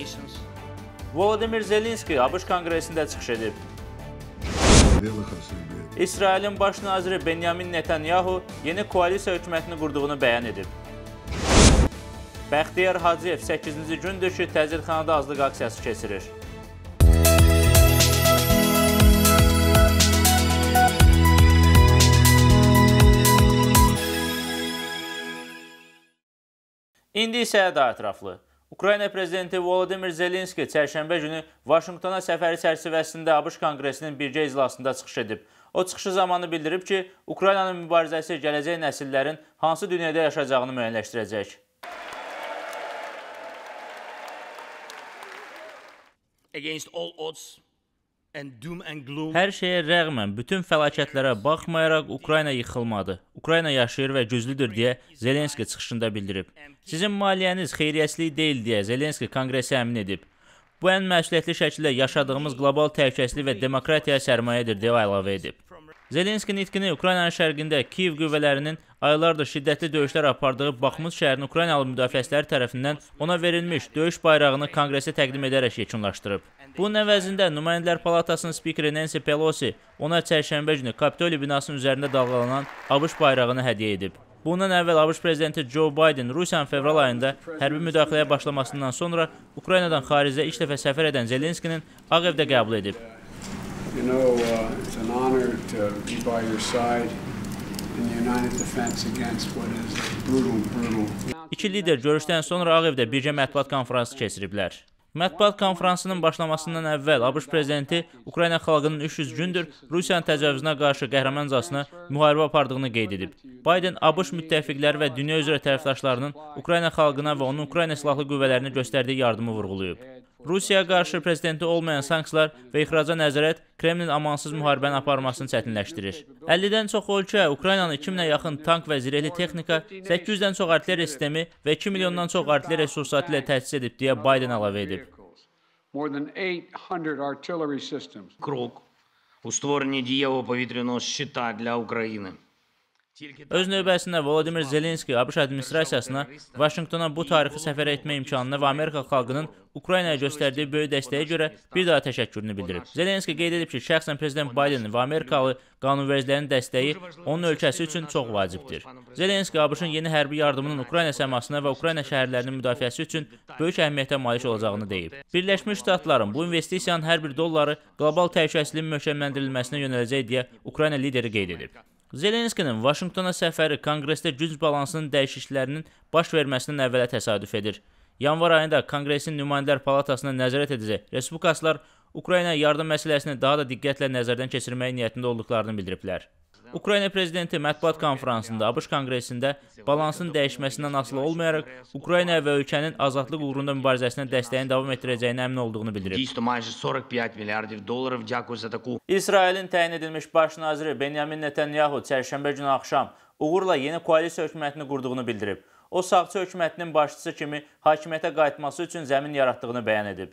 nations. Volodymyr Zelenski ABŞ Konqresində çıxış edib. İsrailin baş naziri Benyamin Netanyahu yeni koalisiya hökumətini qurduğunu bəyan edib. Bəxtiyar Hacıyev 8-ci gündür ki, təzirxanada azlıq aksiyası keçirir. İndi isə daha ətraflı. Ukrayna prezidenti Volodymyr Zelenski çərşənbə günü Vaşinqtona səfəri çərçivəsində ABŞ Konqresinin birgə iclasında çıxış edib. O çıxışı zamanı bildirib ki, Ukraynanın mübarizəsi gələcək nəsillərin hansı dünyada yaşayacağını müəyyənləşdirəcək. Against all odds Hər şeyə rəğmən, bütün fəlakətlərə baxmayaraq Ukrayna yıxılmadı. Ukrayna yaşayır və güclüdür deyə Zelenski çıxışında bildirib. Sizin maliyyəniz xeyriyyəçilik deyil deyə Zelenski konqresə əmin edib. Bu ən məsuliyyətli şəkildə yaşadığımız qlobal təhlükəsizlik və demokratiya sərmayədir deyə əlavə edib. Zelenskinin itqini Ukraynanın şərqində Kiyev qüvvələrinin aylardır şiddətli döyüşlər apardığı Baxmut şəhərini Ukraynalı müdafiəçiləri tərəfindən ona verilmiş döyüş bayrağını konqresə təqdim edərək yekunlaşdırıb. Bunun əvəzində Nümayəndələr Palatasının spikeri Nancy Pelosi ona çərşənbə günü Kapitoli binasının üzərində dalğalanan ABŞ bayrağını hədiyyə edib. Bundan əvvəl ABŞ prezidenti Joe Biden Rusiyanın fevral ayında hərbi müdaxiləyə başlamasından sonra Ukraynadan xaricə ilk dəfə səfər edən Zelenskinin Ağ evdə qəbul edib. You know, uh, it's an honor to be by your side in the united defense against what is a brutal, brutal. İki lider görüşdən sonra Ağ evdə birgə mətbuat konfransı keçiriblər. Mətbuat konfransının başlamasından əvvəl ABŞ prezidenti Ukrayna xalqının 300 gündür Rusiyanın təcavüzünə qarşı qəhrəmancasına müharibə apardığını qeyd edib. Biden ABŞ müttəfiqləri və dünya üzrə tərəfdaşlarının Ukrayna xalqına və onun Ukrayna silahlı qüvvələrinə göstərdiyi yardımı vurğulayıb. Rusiyaya qarşı prezidenti olmayan sanksiyalar və ixraca nəzarət Kremlin amansız müharibəni aparmasını çətinləşdirir. 50-dən çox ölkə Ukraynanı 2000-ə yaxın tank və zirehli texnika, 800-dən çox artilleriya sistemi və 2 milyondan çox artilleriya resursatı ilə təchiz edib deyə Biden əlavə edib. More than 800 artillery systems. Крок у створенні дієвого повітряного щита для України. Öz növbəsində Volodimir Zelenski ABŞ administrasiyasına Vaşinqtona bu tarixi səfərə etmə imkanına və Amerika xalqının Ukraynaya göstərdiyi böyük dəstəyə görə bir daha təşəkkürünü bildirib. Zelenski qeyd edib ki, şəxsən prezident Bidenin və Amerikalı qanunvericilərin dəstəyi onun ölkəsi üçün çox vacibdir. Zelenski ABŞ-ın yeni hərbi yardımının Ukrayna səmasına və Ukrayna şəhərlərinin müdafiəsi üçün böyük əhəmiyyətə malik olacağını deyib. Birləşmiş Ştatların bu investisiyanın hər bir dolları qlobal təhlükəsizliyin möhkəmləndirilməsinə yönələcək deyə Ukrayna lideri qeyd edib. Zelenskinin Vaşinqtona səfəri konqresdə güc balansının dəyişikliklərinin baş verməsindən əvvələ təsadüf edir. Yanvar ayında Konqresin Nümayəndələr Palatasına nəzarət edəcək Respublikaslar Ukraynaya yardım məsələsini daha da diqqətlə nəzərdən keçirməyə niyyətində olduqlarını bildiriblər. Ukrayna prezidenti mətbuat konfransında ABŞ konqresində balansın dəyişməsindən asılı olmayaraq Ukrayna və ölkənin azadlıq uğrunda mübarizəsinə dəstəyin davam etdirəcəyinə əmin olduğunu bildirib. E İsrailin təyin edilmiş baş naziri Benyamin Netanyahu çərşənbə günü axşam uğurla yeni koalisiya hökumətini qurduğunu bildirib o sağçı hökumətinin başçısı kimi hakimiyyətə qayıtması üçün zəmin yaratdığını bəyan edib.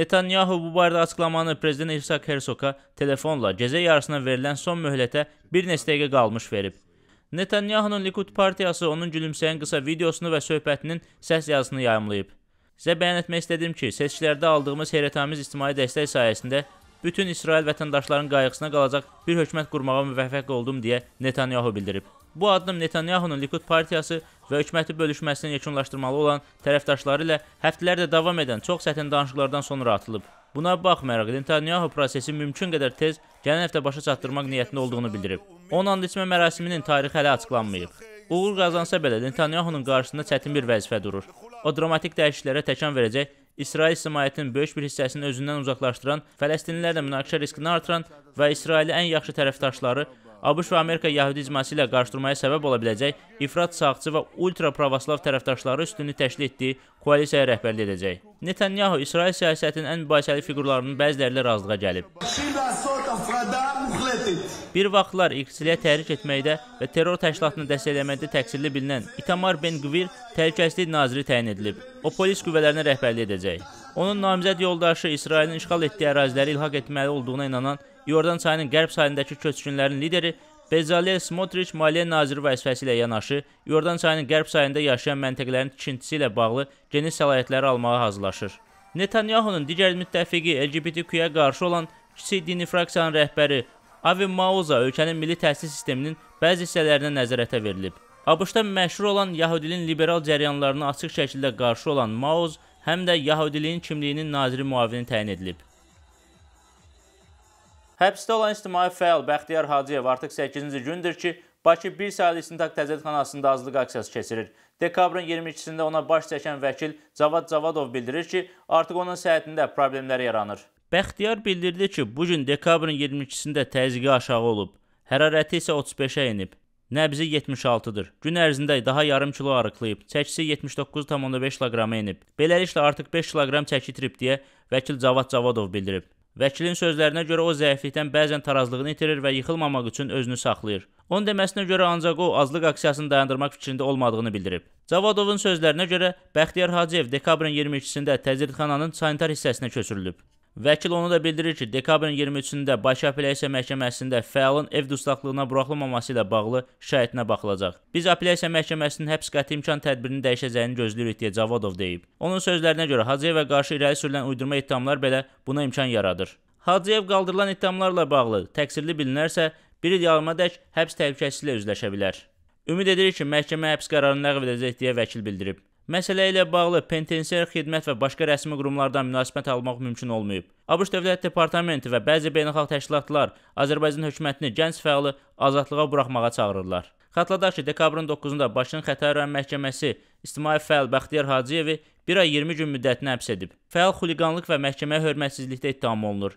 Netanyahu bu barədə açıqlamanı prezident İsaq Hersoqa telefonla gecə yarısına verilən son möhlətə bir neçə dəqiqə qalmış verib. Netanyahunun Likud partiyası onun gülümsəyən qısa videosunu və söhbətinin səs yazısını yayımlayıb. Sizə bəyan etmək istədim ki, seçkilərdə aldığımız heyrətamiz ictimai dəstək sayəsində bütün İsrail vətəndaşlarının qayğısına qalacaq bir hökumət qurmağa müvəffəq oldum deyə Netanyahu bildirib. Bu addım Netanyahunun Likud partiyası və hökuməti bölüşməsini yekunlaşdırmalı olan tərəfdaşları ilə həftələrdə davam edən çox çətin danışıqlardan sonra atılıb. Buna baxmayaraq Netanyahu prosesi mümkün qədər tez gələn həftə başa çatdırmaq niyyətində olduğunu bildirib. 10 and içmə mərasiminin tarixi hələ açıqlanmayıb. Uğur qazansa belə Netanyahunun qarşısında çətin bir vəzifə durur. O dramatik dəyişikliklərə təkan verəcək, İsrail ictimaiyyətinin böyük bir hissəsini özündən uzaqlaşdıran, fələstinlilərlə münaqişə riskini artıran və İsraili ən yaxşı tərəfdaşları ABŞ və Amerika yəhudi icması ilə qarşıdurmaya səbəb ola biləcək ifrat sağçı və ultra-pravoslav tərəfdaşları üstünü təşkil etdiyi koalisiyaya rəhbərlik edəcək. Netanyahu İsrail siyasətinin ən mübahisəli fiqurlarının bəziləri ilə razılığa gəlib. Bir vaxtlar iqtisiliyə təhrik etməkdə və terror təşkilatını dəstəkləməkdə təqsirli bilinən Itamar Ben-Gvir təhlükəsizlik naziri təyin edilib. O polis qüvvələrinə rəhbərlik edəcək. Onun namizəd yoldaşı İsrailin işğal etdiyi əraziləri ilhaq etməli olduğuna inanan Yordan çayının qərb sahilindəki köçkünlərin lideri Bezalel Smotrich maliyyə naziri vəzifəsi ilə yanaşı Yordan çayının qərb sahilində yaşayan məntəqələrin tikintisi ilə bağlı geniş səlahiyyətləri almağa hazırlaşır. Netanyahunun digər müttəfiqi LGBTQ-ya qarşı olan kiçik dini fraksiyanın rəhbəri Avi Mauza ölkənin milli təhsil sisteminin bəzi hissələrinə nəzarətə verilib. ABŞ-da məşhur olan Yahudiliyin liberal cəryanlarına açıq şəkildə qarşı olan Mauz həm də Yahudiliyin kimliyinin naziri müavini təyin edilib. Həbsdə olan ictimai fəal Bəxtiyar Hacıyev artıq 8-ci gündür ki, Bakı 1 saylı istintaq təzədxanasında azlıq aksiyası keçirir. Dekabrın 22-sində ona baş çəkən vəkil Cavad Cavadov bildirir ki, artıq onun səhətində problemlər yaranır. Bəxtiyar bildirdi ki, bu gün dekabrın 22-sində təzyiqi aşağı olub, hərarəti isə 35-ə enib. Nəbzi 76-dır. Gün ərzində daha yarım kilo arıqlayıb, çəkisi 79,5 kq enib. Beləliklə artıq 5 kq çəki itirib deyə vəkil Cavad Cavadov bildirib. Vəkilin sözlərinə görə o zəiflikdən bəzən tarazlığını itirir və yıxılmamaq üçün özünü saxlayır. Onun deməsinə görə ancaq o azlıq aksiyasını dayandırmaq fikrində olmadığını bildirib. Cavadovun sözlərinə görə Bəxtiyar Hacıyev dekabrın 22-sində təzyirdxananın sanitar hissəsinə köçürülüb. Vəkil onu da bildirir ki, dekabrın 23-də Bakı Apellyasiya Məhkəməsində fəalın ev dustaqlığına buraxılmaması ilə bağlı şikayətinə baxılacaq. Biz Apellyasiya Məhkəməsinin həbs qəti imkan tədbirini dəyişəcəyini gözləyirik deyə Cavadov deyib. Onun sözlərinə görə Hacıyevə qarşı irəli sürülən uydurma ittihamlar belə buna imkan yaradır. Hacıyev qaldırılan ittihamlarla bağlı təqsirli bilinərsə, bir il yarıma dək həbs təhlükəsizliyi üzləşə bilər. Ümid edirik ki, məhkəmə həbs qərarını ləğv edəcək deyə vəkil bildirib. Məsələ ilə bağlı penitensiar xidmət və başqa rəsmi qurumlardan münasibət almaq mümkün olmayıb. ABŞ Dövlət Departamenti və bəzi beynəlxalq təşkilatlar Azərbaycan hökumətini gənc fəalı azadlığa buraxmağa çağırırlar. Xatırladaq ki, dekabrın 9-da Bakının Xətai rayon məhkəməsi ictimai fəal Bəxtiyar Hacıyevi 1 ay 20 gün müddətinə həbs edib. Fəal xuliqanlıq və məhkəməyə hörmətsizlikdə ittiham olunur.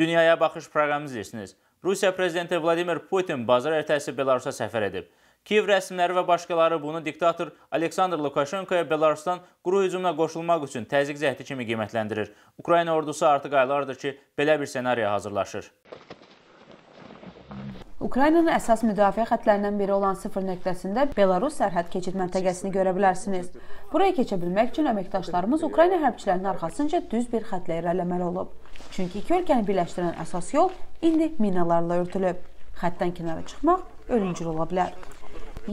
Dünyaya Baxış proqramı izləyirsiniz. Rusiya prezidenti Vladimir Putin bazar ertəsi Belarusa səfər edib. Kiyev rəsmiləri və başqaları bunu diktator Aleksandr Lukashenkoya Belarusdan quru hücumuna qoşulmaq üçün təzyiq zəhdi kimi qiymətləndirir. Ukrayna ordusu artıq aylardır ki, belə bir senariya hazırlaşır. Ukraynanın əsas müdafiə xətlərindən biri olan sıfır nöqtəsində Belarus sərhəd keçid məntəqəsini görə bilərsiniz. Buraya keçə bilmək üçün əməkdaşlarımız Ukrayna hərbçilərinin arxasınca düz bir xəttlə irəliləməli olub. Çünki iki ölkəni birləşdirən əsas yol indi minalarla örtülüb. Xəttdən kənara çıxmaq ölümcül ola bilər.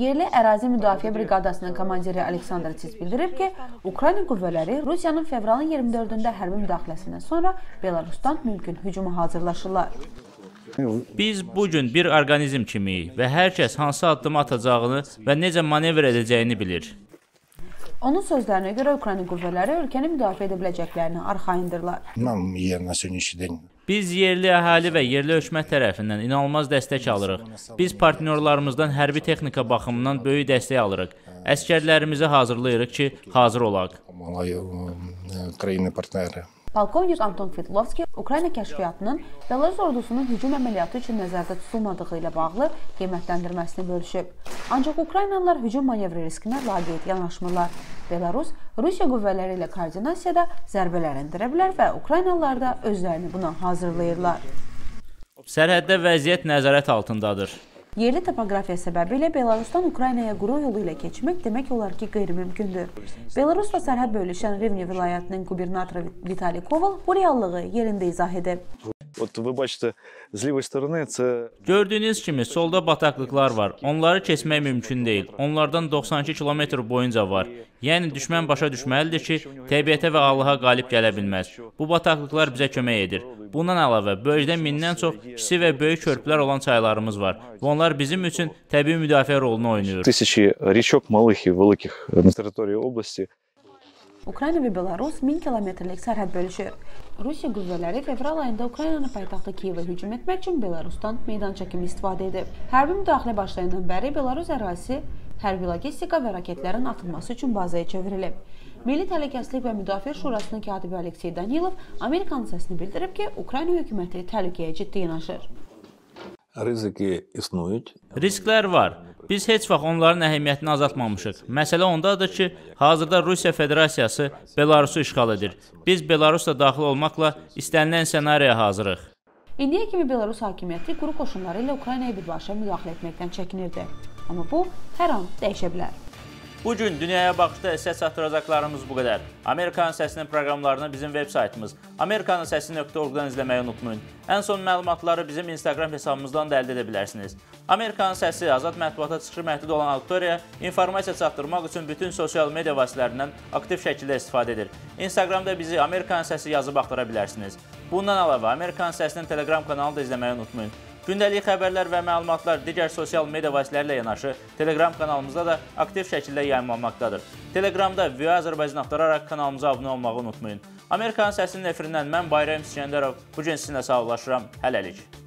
Yerli Ərazi Müdafiə Briqadasının komandiri Aleksandr Tis bildirib ki, Ukrayna qüvvələri Rusiyanın fevralın 24-də hərbi müdaxiləsindən sonra Belarusdan mümkün hücuma hazırlaşırlar. Biz bu gün bir orqanizm kimiyik və hər kəs hansı addımı atacağını və necə manevr edəcəyini bilir. Onun sözlərinə görə Ukrayna qüvvələri ölkəni müdafiə edə biləcəklərini arxayındırlar. Biz yerli əhali və yerli hökumət tərəfindən inanılmaz dəstək alırıq. Biz partnyorlarımızdan hərbi texnika baxımından böyük dəstək alırıq. Əskərlərimizi hazırlayırıq ki, hazır olaq. E, Ukrayna partnyorları Polkovnik Anton Fitlovski Ukrayna kəşfiyyatının Belarus ordusunun hücum əməliyyatı üçün nəzərdə tutulmadığı ilə bağlı qiymətləndirməsini bölüşüb. Ancaq Ukraynalılar hücum manevri riskinə laqeyd yanaşmırlar. Belarus Rusiya qüvvələri ilə koordinasiyada zərbələr endirə bilər və Ukraynalılar da özlərini buna hazırlayırlar. Sərhəddə vəziyyət nəzarət altındadır. Yerli topografiya səbəbilə Belarusdan Ukraynaya quru yolu ilə keçmək demək olar ki, qeyri-mümkündür. Belarusla sərhəd bölüşən Rivne vilayətinin qubernatoru Vitali Koval bu reallığı yerində izah edib. От ви бачите, з лівої сторони це Gördüyünüz kimi solda bataqlıqlar var. Onları keçmək mümkün deyil. Onlardan 92 kilometr boyunca var. Yəni düşmən başa düşməlidir ki, təbiətə və Allaha qalib gələ bilməz. Bu bataqlıqlar bizə kömək edir. Bundan əlavə bölgədə mindən çox kiçik və böyük körpülər olan çaylarımız var. Və onlar bizim üçün təbii müdafiə rolunu oynayır. Тысячи речок малых и великих на территории области Ukrayna və Belarus 1000 kilometrlik sərhəd bölüşür. Rusiya qüvvələri fevral ayında Ukraynanın paytaxtı Kiyevə hücum etmək üçün Belarusdan meydan çəkimi istifadə edib. Hərbi müdaxilə başlayandan bəri Belarus ərazisi hərbi logistika və raketlərin atılması üçün bazaya çevrilib. Milli Təhlükəsizlik və Müdafiə Şurasının katibi Aleksey Danilov Amerikanın səsini bildirib ki, Ukrayna hökuməti təhlükəyə ciddi yanaşır. Risklər var. Biz heç vaxt onların əhəmiyyətini azaltmamışıq. Məsələ ondadır ki, hazırda Rusiya Federasiyası Belarusu işğal edir. Biz Belarus da daxil olmaqla istənilən ssenariyə hazırıq. İndiyə kimi Belarus hakimiyyəti quru qoşunları ilə Ukraynaya birbaşa müdaxilə etməkdən çəkinirdi. Amma bu hər an dəyişə bilər. Bu gün dünyaya baxışda sizə çatdıracaqlarımız bu qədər. Amerikanın səsinin proqramlarını bizim veb saytımız amerikanasəsi.org-dan izləməyi unutmayın. Ən son məlumatları bizim Instagram hesabımızdan da əldə edə bilərsiniz. Amerikanın səsi azad mətbuata çıxışı məhdud olan auditoriya informasiya çatdırmaq üçün bütün sosial media vasitələrindən aktiv şəkildə istifadə edir. Instagramda bizi Amerikanın səsi yazıb axtara bilərsiniz. Bundan əlavə Amerikanın səsinin Telegram kanalı da izləməyi unutmayın. Gündəlik xəbərlər və məlumatlar digər sosial media vasitələrlə yanaşı Telegram kanalımızda da aktiv şəkildə yayımlanmaqdadır. Telegramda VOA Azərbaycan axtararaq kanalımıza abunə olmağı unutmayın. Amerikanın səsinin efirindən mən Bayram İskəndərov. Bu gün sizinlə sağollaşıram. Hələlik.